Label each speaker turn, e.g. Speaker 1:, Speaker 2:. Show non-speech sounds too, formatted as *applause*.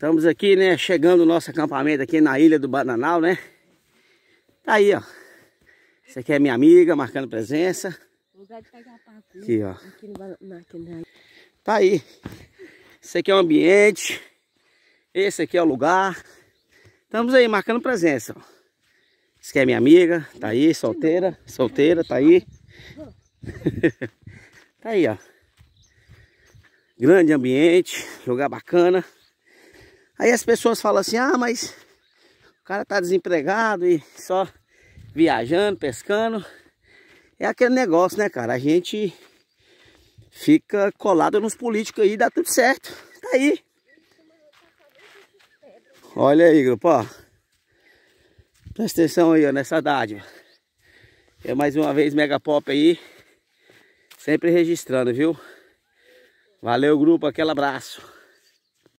Speaker 1: Estamos aqui, né, chegando o nosso acampamento aqui na Ilha do Bananal, né? Tá aí, ó. Essa aqui é minha amiga, marcando presença. Lugar de
Speaker 2: pegar Aqui, ó.
Speaker 1: Tá aí. Esse aqui é o ambiente. Esse aqui é o lugar. Estamos aí, marcando presença, ó. Essa aqui é minha amiga, tá aí, solteira. Solteira, tá aí. *laughs* tá aí, ó. Grande ambiente, lugar bacana. Aí as pessoas falam assim, ah, mas o cara tá desempregado e só viajando, pescando. É aquele negócio, né, cara? A gente fica colado nos políticos aí, dá tudo certo. Tá aí. Olha aí, grupo, ó. Presta atenção aí, ó, nessa dádiva. É mais uma vez Mega Pop aí. Sempre registrando, viu? Valeu, grupo. Aquele abraço.